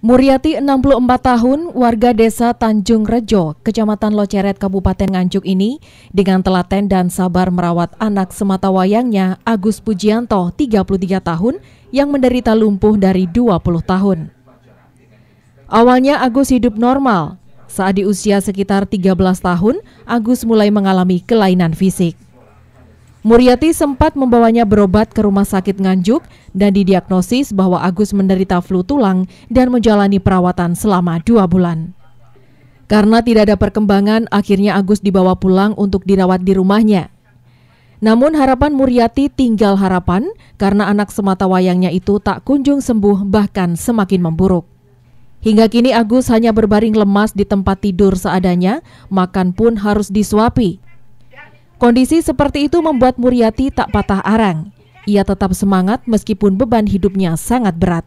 Muriati, 64 tahun, warga desa Tanjung Rejo, Kecamatan Loceret, Kabupaten Nganjuk ini, dengan telaten dan sabar merawat anak semata wayangnya, Agus Pujianto, 33 tahun, yang menderita lumpuh dari 20 tahun. Awalnya Agus hidup normal. Saat di usia sekitar 13 tahun, Agus mulai mengalami kelainan fisik. Muriati sempat membawanya berobat ke rumah sakit Nganjuk dan didiagnosis bahwa Agus menderita flu tulang dan menjalani perawatan selama dua bulan. Karena tidak ada perkembangan, akhirnya Agus dibawa pulang untuk dirawat di rumahnya. Namun harapan Muriati tinggal harapan karena anak semata wayangnya itu tak kunjung sembuh bahkan semakin memburuk. Hingga kini Agus hanya berbaring lemas di tempat tidur seadanya, makan pun harus disuapi. Kondisi seperti itu membuat Muriati tak patah arang. Ia tetap semangat meskipun beban hidupnya sangat berat.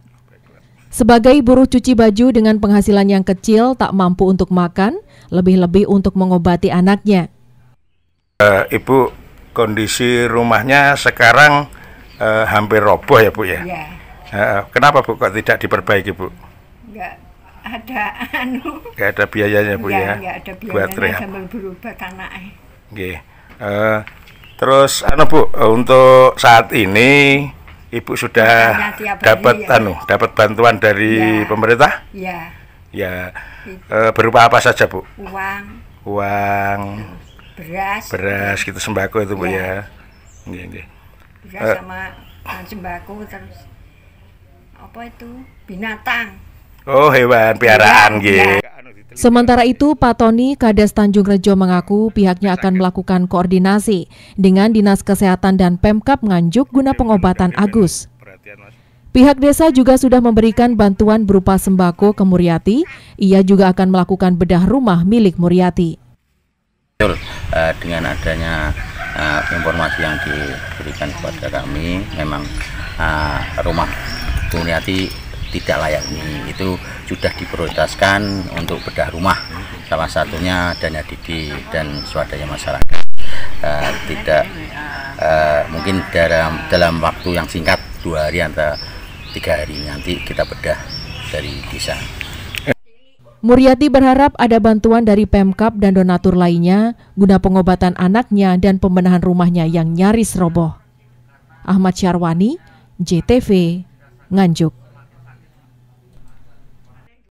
Sebagai buruh cuci baju dengan penghasilan yang kecil, tak mampu untuk makan, lebih-lebih untuk mengobati anaknya. Uh, Ibu, kondisi rumahnya sekarang uh, hampir roboh ya, Bu ya? ya. Uh, kenapa, Bu, kok tidak diperbaiki, Bu? Enggak ada anu. Enggak ada biayanya, Bu enggak, iya, ya? Enggak ada biayanya, Buat sambil berobat anak. Nggih uh, terus anu Bu eh, untuk saat ini Ibu sudah iya, iya, dapat ya. anu dapat bantuan dari ya. pemerintah? Ya. Ya. Uh, berupa apa saja, Bu? Uang. Uang. Beras. Beras gitu sembako itu, Bu iya. ya. ini. ya. Beras sama sama sembako terus apa itu? Binatang. Oh, hewan piaraan nggih. Sementara itu, Pak Tony Kades Tanjung Rejo mengaku pihaknya akan melakukan koordinasi dengan Dinas Kesehatan dan Pemkap Nganjuk guna pengobatan Agus. Pihak desa juga sudah memberikan bantuan berupa sembako ke Muriati. Ia juga akan melakukan bedah rumah milik Muriati. Eh, dengan adanya eh, informasi yang diberikan kepada kami, memang eh, rumah Muriati tidak layak ini itu sudah diprioritaskan untuk bedah rumah salah satunya dana Didi dan swadaya masyarakat uh, tidak uh, mungkin dalam dalam waktu yang singkat dua hari atau tiga hari nanti kita bedah dari desa. Muriati berharap ada bantuan dari Pemkap dan donatur lainnya guna pengobatan anaknya dan pembenahan rumahnya yang nyaris roboh. Ahmad Syarwani, JTV, Nganjuk.